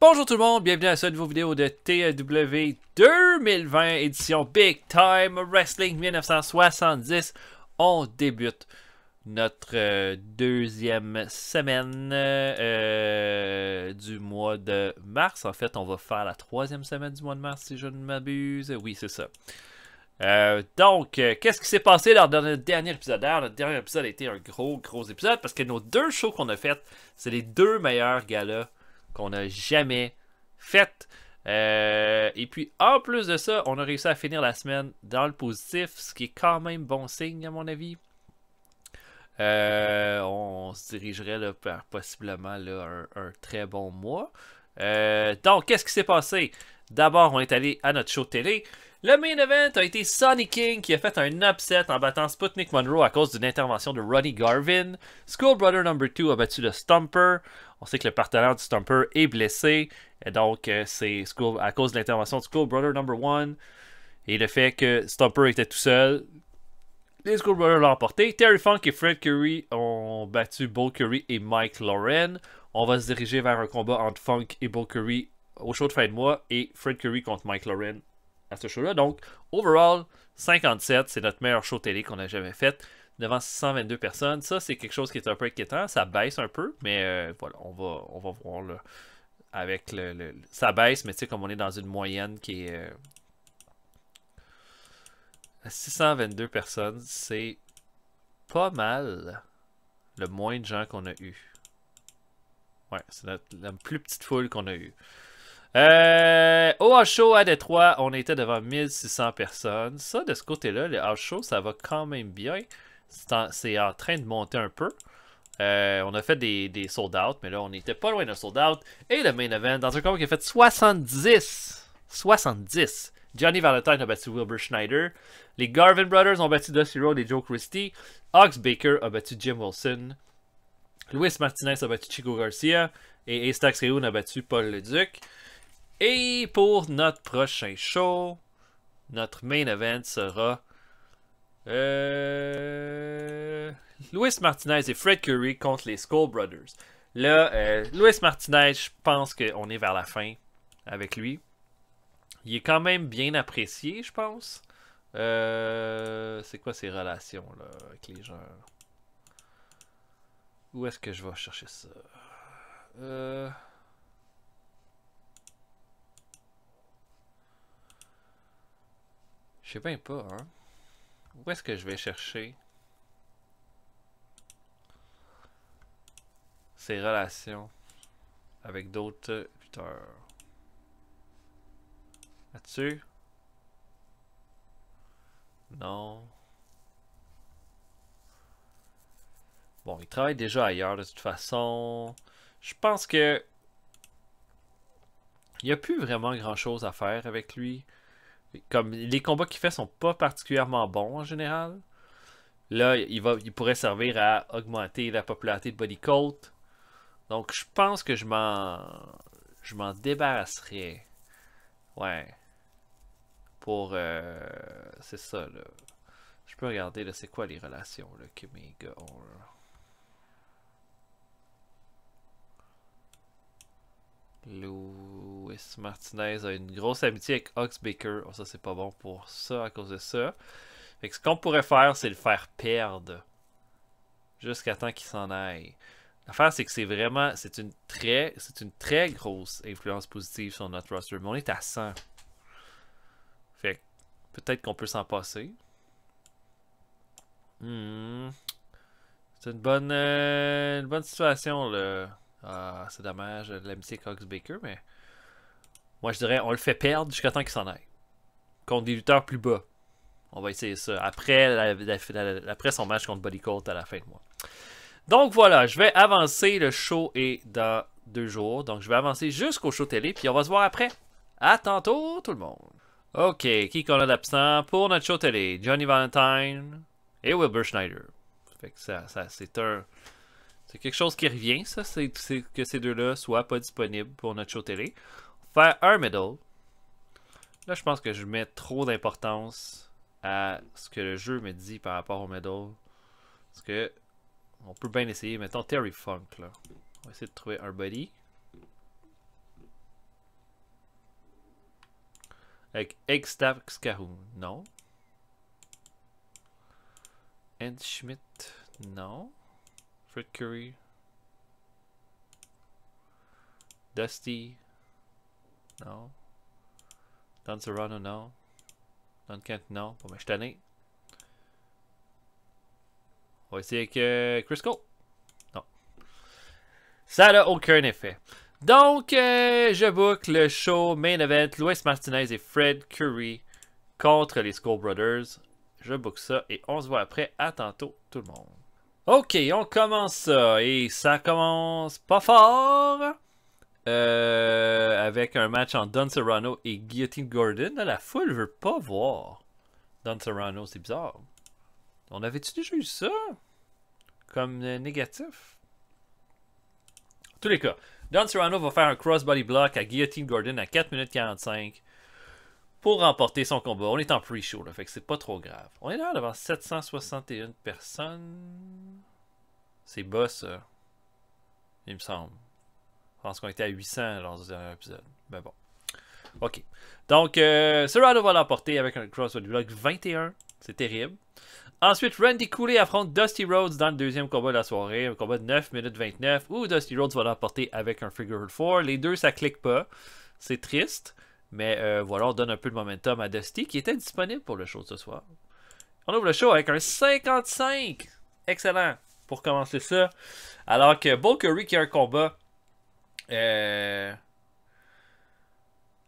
Bonjour tout le monde, bienvenue à cette nouvelle vidéo de TW 2020, édition Big Time Wrestling 1970. On débute notre euh, deuxième semaine euh, du mois de mars. En fait, on va faire la troisième semaine du mois de mars, si je ne m'abuse. Oui, c'est ça. Euh, donc, qu'est-ce qui s'est passé lors de notre dernier épisode Le notre dernier épisode a été un gros, gros épisode parce que nos deux shows qu'on a fait, c'est les deux meilleurs galas qu'on n'a jamais fait euh, et puis, en plus de ça, on a réussi à finir la semaine dans le positif, ce qui est quand même bon signe, à mon avis. Euh, on, se dirigerait vers possiblement un, très bon mois. Euh, donc, qu'est-ce qui s'est passé? D'abord, on est allé à notre show télé. Le main event a été Sonny King qui a fait un upset en battant Sputnik Monroe à cause d'une intervention de Ronnie Garvin. School Brother Number 2 a battu le Stomper. On sait que le partenaire du Stumper est blessé. Et donc, euh, c'est à cause de l'intervention de School Brother Number 1 et le fait que Stumper était tout seul. Les School Brothers l'ont emporté. Terry Funk et Fred Curry ont battu Bo Curry et Mike Lauren. On va se diriger vers un combat entre Funk et Bo Curry au show de fin de mois et Fred Curry contre Mike Lauren à ce show-là. Donc, overall, 57, c'est notre meilleur show télé qu'on a jamais fait devant 622 personnes. Ça, c'est quelque chose qui est un peu inquiétant. Ça baisse un peu, mais euh, voilà, on va, on va voir là, avec le, Ça baisse, mais tu sais, comme on est dans une moyenne qui est... 622 euh, personnes, c'est pas mal le moins de gens qu'on a eu. Ouais, c'est la, plus petite foule qu'on a eu. Euh, au show à Détroit, on était devant 1600 personnes. Ça, de ce côté-là, le ça va quand même bien c'est en, train de monter un peu. Euh, on a fait des, sold out, mais là, on n'était pas loin d'un sold out. Et le main event, dans un combat qui a fait 70. 70. Johnny Valentine a battu Wilbur Schneider. Les Garvin Brothers ont battu Dusty Rhodes et Joe Christie. Ox Baker a battu Jim Wilson. Luis Martinez a battu Chico Garcia. Et Astax Reun a battu Paul Leduc. Et pour notre prochain show, notre main event sera euh, Louis Martinez et Fred Curry contre les Skull Brothers. Là, euh, Martinez, je pense qu'on est vers la fin avec lui. Il est quand même bien apprécié, je pense. Euh, c'est quoi ses relations là, avec les gens Où est-ce que je vais chercher ça euh, Je sais pas, hein. Où est-ce que je vais chercher ses relations avec d'autres lutteurs? Là-dessus? Non. Bon, il travaille déjà ailleurs de toute façon. Je pense que... Il n'y a plus vraiment grand-chose à faire avec lui. Comme les combats qu'il fait sont pas particulièrement bons en général. Là, il, va, il pourrait servir à augmenter la popularité de Body Colt, Donc, je pense que je m'en. Je m'en débarrasserai. Ouais. Pour. Euh, c'est ça, là. Je peux regarder, là, c'est quoi les relations là, que mes gars ont, là. Louis Martinez a une grosse amitié avec Oxbaker. Oh, ça, c'est pas bon pour ça à cause de ça. Fait que ce qu'on pourrait faire, c'est le faire perdre jusqu'à temps qu'il s'en aille. L'affaire, c'est que c'est vraiment. C'est une, très, c'est une très grosse influence positive sur notre roster. Mais on est à 100. Fait peut-être qu'on peut, s'en passer. Hmm. C'est une bonne, euh, une bonne situation, là. Ah, c'est dommage, l'amitié Cox-Baker, mais moi je dirais on le fait perdre jusqu'à temps qu'il s'en aille. Contre des lutteurs plus bas. On va essayer ça après, la, après son match contre Buddy Colt à la fin de mois. Donc voilà, je vais avancer. Le show est dans deux jours. Donc je vais avancer jusqu'au show télé. Puis on va se voir après. À tantôt tout le monde. Ok, qui qu'on a d'absent pour notre show télé? Johnny Valentine et Wilbur Schneider. Fait que ça c'est un. C'est quelque chose qui revient, ça, c'est que ces deux-là soient pas disponibles pour notre show télé. faire un medal. Là, je pense que je mets trop d'importance à ce que le jeu me dit par rapport au medal. Parce que on peut bien essayer, mettons Terry Funk là. On va essayer de trouver un buddy. Avec Eggstaff Scarum, non. And Schmidt, non. Fred Curry, Dusty, non, Don Serrano, non, Don Kent, non, pour ma je On va essayer avec euh, Chris Cole. Non. Ça n'a aucun effet. Donc, euh, je book le show main event Louis Martinez et Fred Curry contre les Skull Brothers. Je book ça et on se voit après. À tantôt, tout le monde. Ok, on commence ça. Et ça commence pas fort. Euh, avec un match entre Don Serrano et Guillotine Gordon. La foule veut pas voir Don Serrano, c'est bizarre. On avait-tu déjà eu ça? Comme euh, négatif? En tous les cas, Don Serrano va faire un crossbody block à Guillotine Gordon à 4 minutes 45 pour remporter son combat. On est en pre-show, là, fait que c'est pas trop grave. On est là devant 761 personnes. C'est bas, Il me semble. Je pense qu'on était à 800 lors du dernier épisode. Mais bon. OK. Donc, euh, va l'emporter avec un crossword block 21. C'est terrible. Ensuite, Randy Cooley affronte Dusty Rhodes dans le deuxième combat de la soirée, un combat de 9 minutes 29, ou Dusty Rhodes va l'emporter avec un Figure 4. Les deux, ça clique pas. C'est triste. Mais euh, voilà, on donne un peu de momentum à Dusty qui était disponible pour le show ce soir. On ouvre le show avec un 55. Excellent pour commencer ça. Alors que Bulkery qui a un combat. Euh,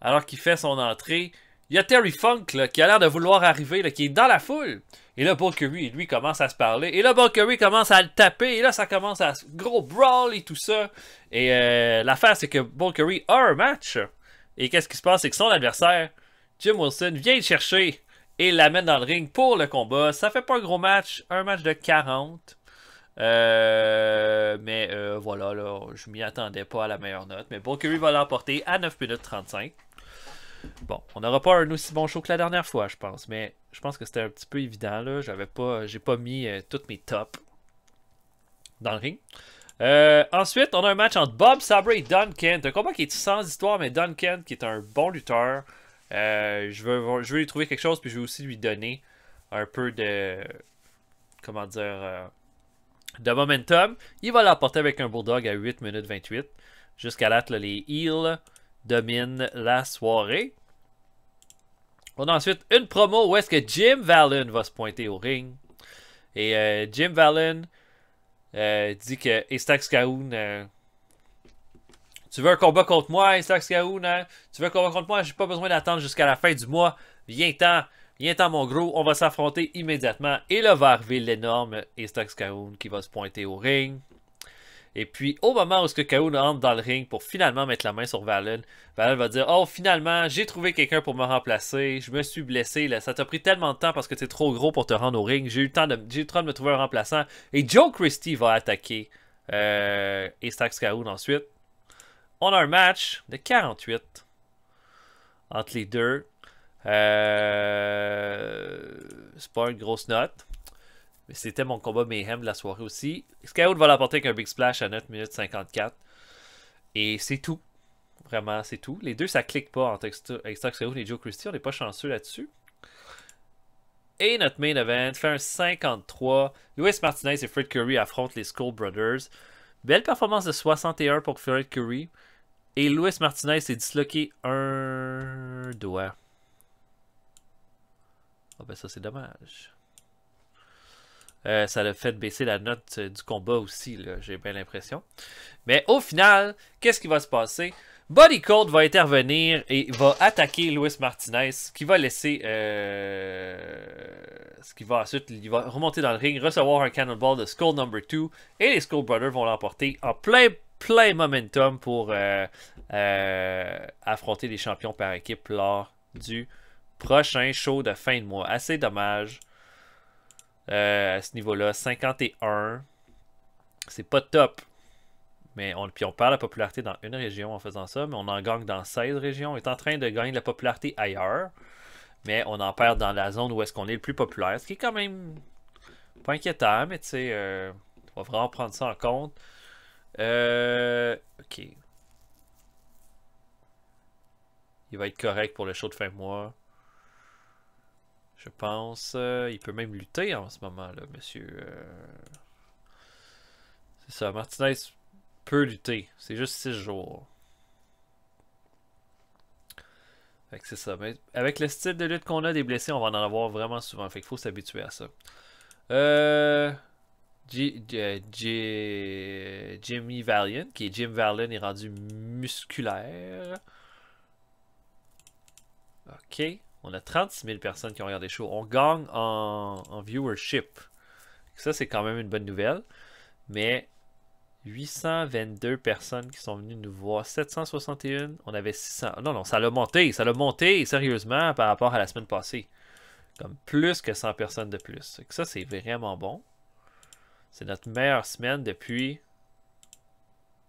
alors qu'il fait son entrée. Il y a Terry Funk qui a l'air de vouloir arriver, qui est dans la foule. Et là, pour lui, commence à se parler. Et là, Bulkery commence à le taper. Et là, ça commence à... Gros brawl et tout ça. Et euh, l'affaire, c'est que Bulkery a un match. Et qu'est-ce qui se passe? C'est que son adversaire, Jim Wilson, vient le chercher et l'amène dans le ring pour le combat. Ça fait pas un gros match, un match de 40. Euh, mais euh, voilà, là, je m'y attendais pas à la meilleure note. Mais Valkyrie va l'emporter à 9 minutes 35. Bon, on n'aura pas un aussi bon show que la dernière fois, je pense. Mais je pense que c'était un petit peu évident. Là. J'avais pas, j'ai pas mis euh, toutes mes tops dans le ring. Euh, ensuite, on a un match entre Bob Sabre et Don Kent. Un combat qui est sans histoire, mais Don Kent, qui est un bon lutteur, euh, je, veux, je lui trouver quelque chose, puis je vais aussi lui donner un peu de. Comment dire. Euh, de momentum. Il va l'emporter avec un Bulldog à 8 minutes 28. Jusqu'à là, les heels dominent la soirée. On a ensuite une promo où est-ce que Jim Valen va se pointer au ring. Et Jim Valen euh, dit que Estax euh, tu veux un combat contre moi, Estax hein? Tu veux un combat contre moi J'ai pas besoin d'attendre jusqu'à la fin du mois. Viens-t'en. viens tant mon gros. On va s'affronter immédiatement. Et là va arriver l'énorme Estax qui va se pointer au ring. Et puis, au moment où ce que rentre dans le ring pour finalement mettre la main sur Valen, Valen va dire Oh, finalement, j'ai trouvé quelqu'un pour me remplacer. Je me suis blessé. Là. Ça t'a pris tellement de temps parce que t'es trop gros pour te rendre au ring. J'ai eu, le temps de, me trouver un remplaçant. Et Joe Christie va attaquer euh, et Stax ensuite. On a un match de 48 entre les deux. Euh, c'est pas une grosse note. Mais c'était mon combat Mayhem de la soirée aussi. Skyhood va l'apporter avec un Big Splash à 9 minutes 54. Et c'est tout. Vraiment, c'est tout. Les deux, ça clique pas entre Extra Skyhood et Joe Christie. On n'est pas chanceux là-dessus. Et notre main event fait un 53. Luis Martinez et Fred Curry affrontent les Skull Brothers. Belle performance de 61 pour Fred Curry. Et Luis Martinez s'est disloqué un doigt. Ah ben ça c'est dommage. Euh, ça l'a fait baisser la note euh, du combat aussi, j'ai bien l'impression. Mais au final, qu'est-ce qui va se passer? Body Cold va intervenir et va attaquer Luis Martinez, qui va laisser... Euh, ce qui va ensuite, il va remonter dans le ring, recevoir un cannonball de Skull Number 2, et les Skull Brothers vont l'emporter en plein, plein momentum pour affronter les champions par équipe lors du prochain show de fin de mois. Assez dommage. Euh, à ce niveau-là, 51. C'est pas top. Mais on, puis on perd la popularité dans une région en faisant ça, mais on en gagne dans 16 régions. On est en train de gagner de la popularité ailleurs, mais on en perd dans la zone où est-ce qu'on est le plus populaire, ce qui est quand même pas inquiétant, mais tu sais, euh, on va vraiment prendre ça en compte. Euh, ok. Il va être correct pour le show de fin de mois. Je pense. Euh, il peut même lutter en ce moment, là, monsieur. Euh, c'est ça, Martinez peut lutter. C'est juste 6 jours. c'est ça. avec le style de lutte qu'on a des blessés, on va en avoir vraiment souvent. Fait qu'il faut s'habituer à ça. Euh, Jimmy Valiant, qui est Jim Valiant, est rendu musculaire. Ok. On a 36 000 personnes qui ont regardé le show. On gagne en, viewership. Ça, c'est quand même une bonne nouvelle. Mais 822 personnes qui sont venues nous voir. 761, on avait 600. Non, non, ça l'a monté. Ça l'a monté sérieusement par rapport à la semaine passée. Comme plus que 100 personnes de plus. Ça, c'est vraiment bon. C'est notre meilleure semaine depuis,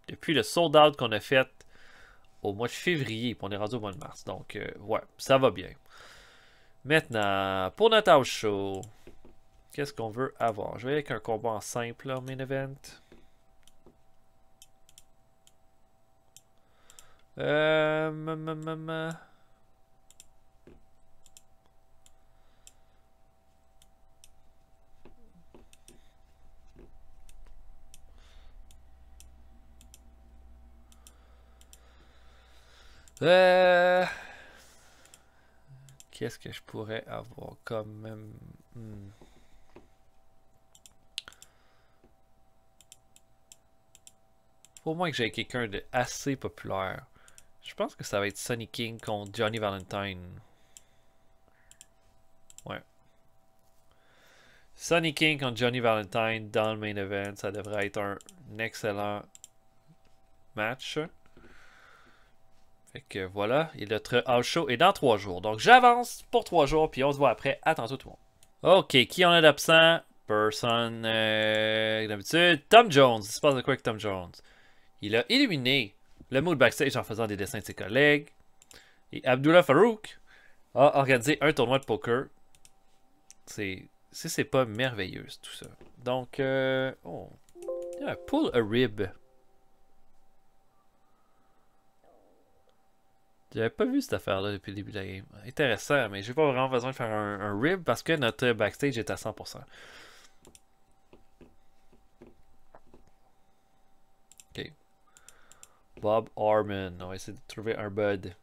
depuis le sold out qu'on a fait au mois de février. on est rendu au mois de mars. Donc, euh, ouais, ça va bien. Maintenant, pour notre show, qu'est-ce qu'on veut avoir? Je vais avec un combat simple en main event. Euh, euh, Qu'est-ce que je pourrais avoir comme... même Pour moi que j'ai quelqu'un de assez populaire. Je pense que ça va être Sonny King contre Johnny Valentine. Ouais. Sonny King contre Johnny Valentine dans le main event, ça devrait être un excellent match. Fait que voilà, et notre house show est dans trois jours. Donc j'avance pour trois jours, puis on se voit après. À tout le monde. Ok, qui en est absent? Personne. Euh, d'habitude, Tom Jones. Il se passe de quoi avec Tom Jones? Il a éliminé le moule backstage en faisant des dessins de ses collègues. Et Abdullah Farouk a organisé un tournoi de poker. C'est. Si c'est pas merveilleux tout ça. Donc, euh, oh. pull a rib. J'avais pas vu cette affaire-là depuis le début de la game. Intéressant, mais j'ai pas vraiment besoin de faire un, rib parce que notre backstage est à 100%. Ok. Bob Arman. On va essayer de trouver un bud.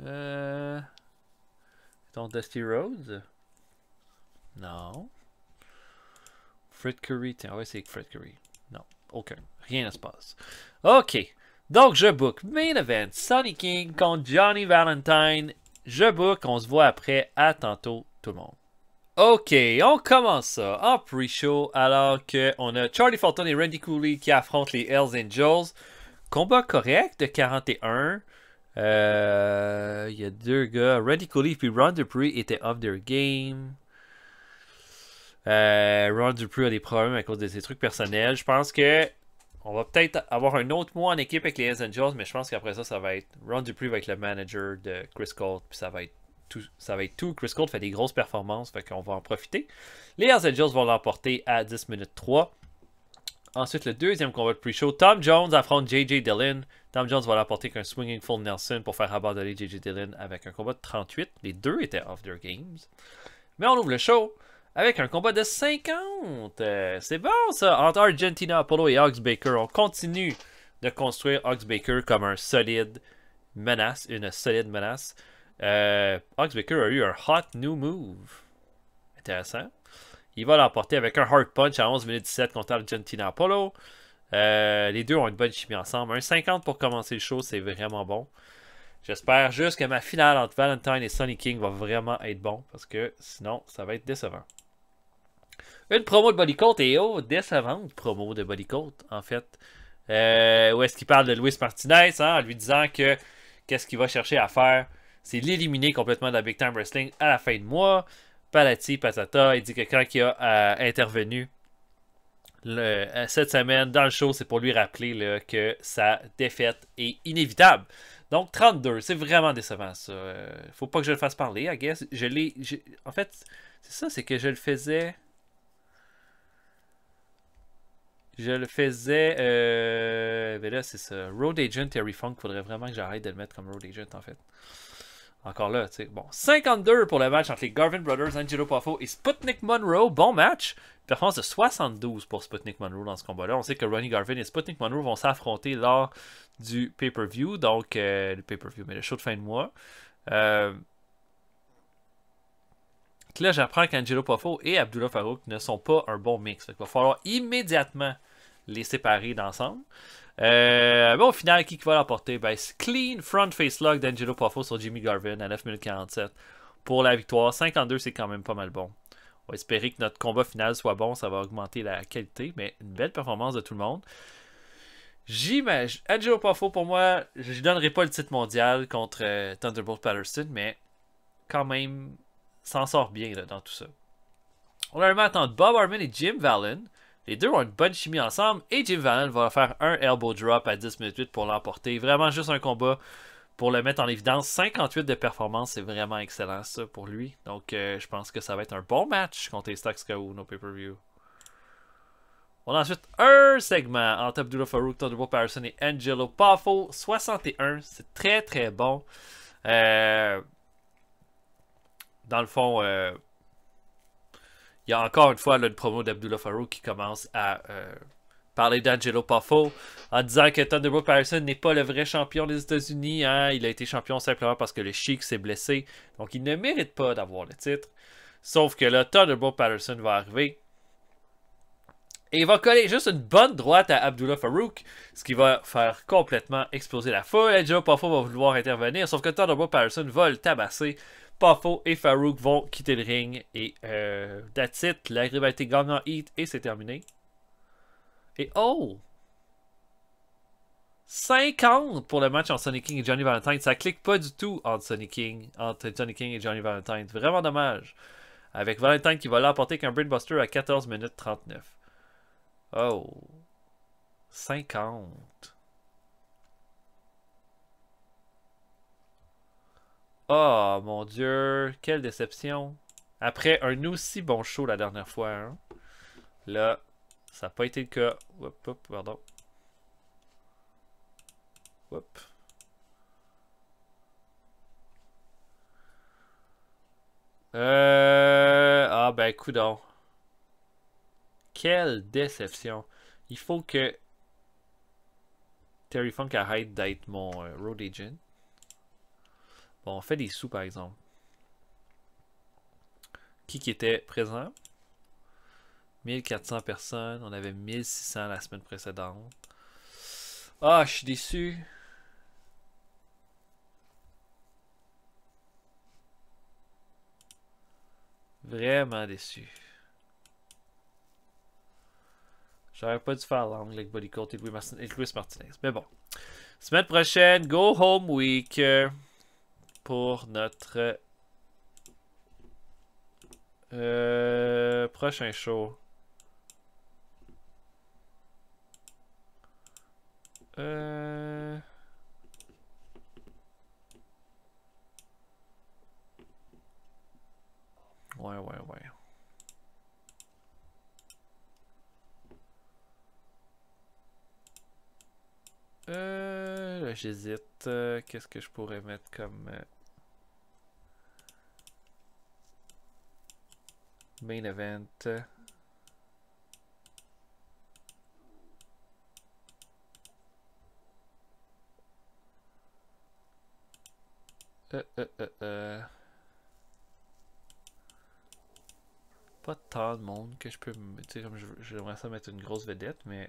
Euh... Ton Dusty Rhodes? Non. Fred Curry. Tiens, on va essayer Fred Curry. Non. Rien ne se passe. OK. Donc, je book Main Event, Sonny King contre Johnny Valentine. Je book, on se voit après. À tantôt, tout le monde. OK, on commence ça en pre-show alors qu'on a Charlie Fulton et Randy Cooley qui affrontent les Hells Angels. Combat correct de 41. Euh, il y a deux gars, Randy Cooley puis Ron Dupree étaient off their game. Euh, Ron Dupree a des problèmes à cause de ses trucs personnels. Je pense que on va peut-être avoir un autre mois en équipe avec les Hells Angels, mais je pense qu'après ça, ça va être Ron Dupree va être le manager de Chris Colt, puis ça va être tout. Ça va être tout. Chris Colt fait des grosses performances, fait qu'on va en profiter. Les Hells Angels vont l'emporter à 10 minutes 3. Ensuite, le deuxième combat de pre-show, Tom Jones affronte JJ Dillon. Tom Jones va l'emporter qu'un swinging full Nelson pour faire abandonner JJ Dillon avec un combat de 38. Les deux étaient off their games. Mais on ouvre le show avec un combat de 50. Euh, c'est bon ça, entre Argentina Apollo et Ox Baker. On continue de construire Ox Baker comme un solide menace, une solide menace. Euh, Ox Baker a eu un hot new move. Intéressant. Il va l'emporter avec un hard punch à 11 minutes 17 contre Argentina Apollo. Euh, les deux ont une bonne chimie ensemble. Un 50 pour commencer le show, c'est vraiment bon. J'espère juste que ma finale entre Valentine et Sonny King va vraiment être bon parce que sinon ça va être décevant. Une promo de Bodycote et oh, décevante promo de Bodycote, en fait. Euh, où est-ce qu'il parle de Luis Martinez hein, en lui disant que qu'est-ce qu'il va chercher à faire C'est l'éliminer complètement de la Big Time Wrestling à la fin de mois. Palati, patata. Il dit que quand il a euh, intervenu euh, cette semaine dans le show, c'est pour lui rappeler que sa défaite est inévitable. Donc 32, c'est vraiment décevant ça. faut pas que je le fasse parler, I guess. Je l'ai. En fait, c'est ça, c'est que je le faisais. Je le faisais. Euh... Mais ben là, c'est ça. Road Agent Terry Funk. Faudrait vraiment que j'arrête de le mettre comme Road Agent, en fait. Encore là, tu sais. Bon, 52 pour le match entre les Garvin Brothers, Angelo Poffo et Sputnik Monroe. Bon match. Performance de 72 pour Sputnik Monroe dans ce combat-là. On sait que Ronnie Garvin et Sputnik Monroe vont s'affronter lors du pay-per-view. Donc, euh, le pay-per-view, mais le show de fin de mois. Euh, que là, j'apprends qu'Angelo Poffo et Abdullah Farouk ne sont pas un bon mix. il va falloir immédiatement les séparer d'ensemble. Euh, au final, qui, va l'emporter ben, Clean front face lock d'Angelo Poffo sur Jimmy Garvin à 9 minutes 47 pour la victoire. 52, c'est quand même pas mal bon. On va espérer que notre combat final soit bon. Ça va augmenter la qualité, mais une belle performance de tout le monde. J'imagine. Angelo Poffo, pour moi, je ne donnerai pas le titre mondial contre euh, Thunderbolt Patterson, mais quand même, s'en sort bien dans tout ça. On a un entre Bob Armin et Jim Vallon. Les deux ont une bonne chimie ensemble et Jim Vallon va faire un elbow drop à 10 minutes 8 pour l'emporter. Vraiment juste un combat pour le mettre en évidence. 58 de performance, c'est vraiment excellent ça pour lui. Donc euh, je pense que ça va être un bon match contre les Stocks KO, nos pay-per-view. On a ensuite un segment entre Abdullah Farouk, Thunderbolt Patterson et Angelo Poffo. 61, c'est très très bon. Euh, dans le fond, euh, il y a encore une fois là, une promo d'Abdullah Farouk qui commence à euh, parler d'Angelo Poffo en disant que Thunderbolt Patterson n'est pas le vrai champion des États-Unis. Hein. Il a été champion simplement parce que le Chic s'est blessé. Donc il ne mérite pas d'avoir le titre. Sauf que là, Thunderbolt Patterson va arriver. Et il va coller juste une bonne droite à Abdullah Farouk, ce qui va faire complètement exploser la foule. Angelo Poffo va vouloir intervenir, sauf que Thunderbolt Patterson va le tabasser Poffo et Farouk vont quitter le ring. Et euh, that's it. La rivalité en heat et c'est terminé. Et oh! 50 pour le match entre Sonic King et Johnny Valentine. Ça clique pas du tout entre Sonic King, entre King et Johnny Valentine. Vraiment dommage. Avec Valentine qui va l'emporter qu'un Brainbuster à 14 minutes 39. Oh. 50. Oh mon dieu, quelle déception. Après un aussi bon show la dernière fois. Hein. Là, ça n'a pas été le cas. Oups, pardon. Euh... Ah ben, coudon. Quelle déception. Il faut que Terry Funk arrête d'être mon euh, road agent. Bon, on fait des sous, par exemple. Qui qui était présent? 1400 personnes. On avait 1600 la semaine précédente. Ah, je suis déçu. Vraiment déçu. J'aurais pas dû faire l'angle avec BodyCourt et et Louis Martinez. Mais bon. Semaine prochaine, go home week pour notre euh, prochain show. Euh... Ouais, ouais, ouais. Euh, j'hésite. Euh, qu'est-ce que je pourrais mettre comme euh, main event. Euh, euh, Pas tant de monde que je peux. Tu sais, comme j'aimerais ça mettre une grosse vedette, mais.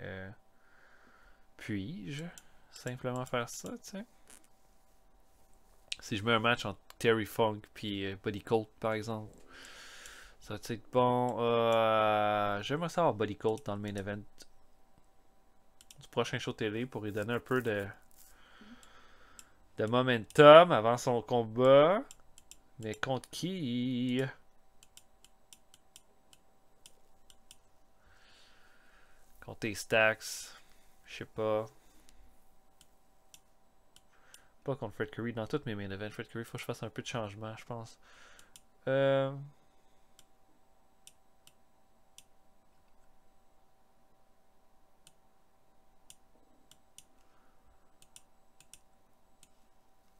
Puis-je simplement faire ça, tu si je mets un match entre Terry Funk puis euh, Body Colt, par exemple, ça va être bon. Euh, j'aimerais savoir Body Colt dans le main event du prochain show télé pour lui donner un peu de, de momentum avant son combat. Mais contre qui Contre Stacks. Je sais pas. Pas contre Fred Curry. Dans toutes mes main events, Fred Curry, faut que je fasse un peu de changement, je pense. Euh,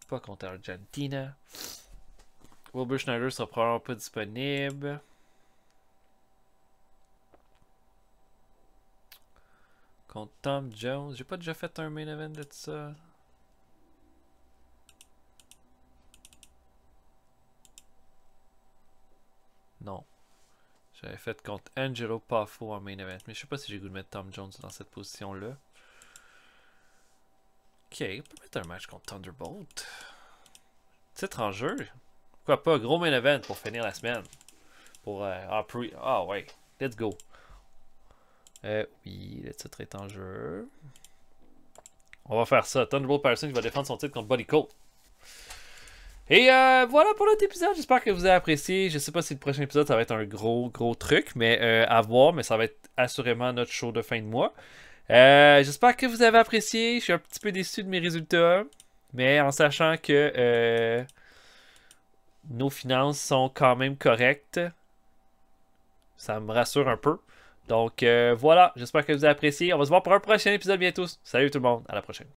pas contre Argentina. Wilbur Schneider sera probablement pas disponible. Contre Tom Jones. J'ai pas déjà fait un main event de ça. J'avais fait contre Angelo Paffo en main event. Mais je sais pas si j'ai goût de mettre Tom Jones dans cette position-là. Ok, on peut mettre un match contre Thunderbolt. Titre en jeu. Pourquoi pas, gros main event pour finir la semaine. Pour... Euh, ah, ah ouais, let's go. Euh, oui, le titre est en jeu. On va faire ça. Thunderbolt Patterson qui va défendre son titre contre Body et euh, voilà pour notre épisode. J'espère que vous avez apprécié. Je sais pas si le prochain épisode ça va être un gros gros truc, mais euh, à voir. Mais ça va être assurément notre show de fin de mois. Euh, j'espère que vous avez apprécié. Je suis un petit peu déçu de mes résultats, mais en sachant que nos finances sont quand même correctes, ça me rassure un peu. Donc voilà. J'espère que vous avez apprécié. On va se voir pour un prochain épisode bientôt. Salut tout le monde. À la prochaine.